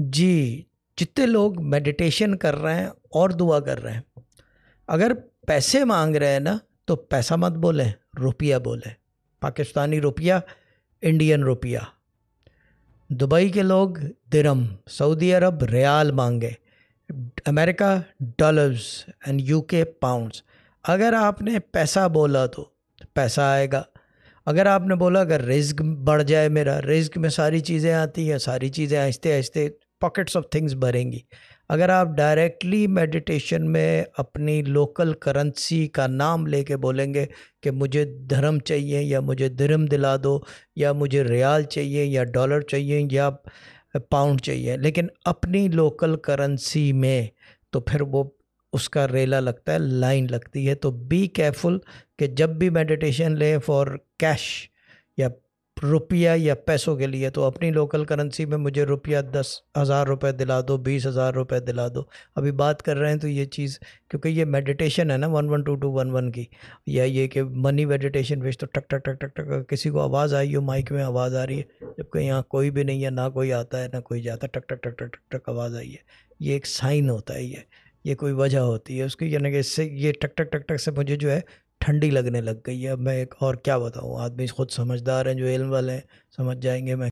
जी जितने लोग मेडिटेशन कर रहे हैं और दुआ कर रहे हैं अगर पैसे मांग रहे हैं ना तो पैसा मत बोलें रुपया बोलें पाकिस्तानी रुपया इंडियन रुपया दुबई के लोग दिरम सऊदी अरब रियाल मांगे America dollars and UK pounds अगर आपने पैसा बोला तो पैसा आएगा अगर आपने बोला अगर रिस्क बढ़ जाए मेरा रिस्क में सारी चीज़ें आती हैं सारी चीज़ें आहिस्ते आहिस्ते पॉकेट्स ऑफ थिंग्स भरेंगी अगर आप डायरेक्टली मेडिटेशन में अपनी लोकल करेंसी का नाम लेके बोलेंगे कि मुझे धर्म चाहिए या मुझे धर्म दिला दो या मुझे रियाल चाहिए या डॉलर चाहिए या पाउंड चाहिए लेकिन अपनी लोकल करेंसी में तो फिर वो उसका रेला लगता है लाइन लगती है तो बी केयरफुल कि जब भी मेडिटेशन लें फॉर कैश या रुपया या पैसों के लिए तो अपनी लोकल करेंसी में मुझे रुपया दस हज़ार रुपये दिला दो बीस हज़ार रुपये दिला दो अभी बात कर रहे हैं तो ये चीज़ क्योंकि ये मेडिटेशन है ना one one two two one one की या ये कि मनी मेडिटेशन विश तो टक टक टक टक टक किसी को आवाज़ आई हो माइक में आवाज़ आ रही है जबकि यहाँ कोई भी नहीं है ना कोई आता है ना कोई जाता टक टक टक टक टक टक आवाज़ आई है ये एक साइन होता है ये ये कोई वजह होती है उसकी यानी कि इससे ये टक टक टक टक से मुझे जो है ठंडी लगने लग गई है अब मैं एक और क्या बताऊँ आदमी खुद समझदार हैं जो इल्म वाले हैं समझ जाएंगे मैं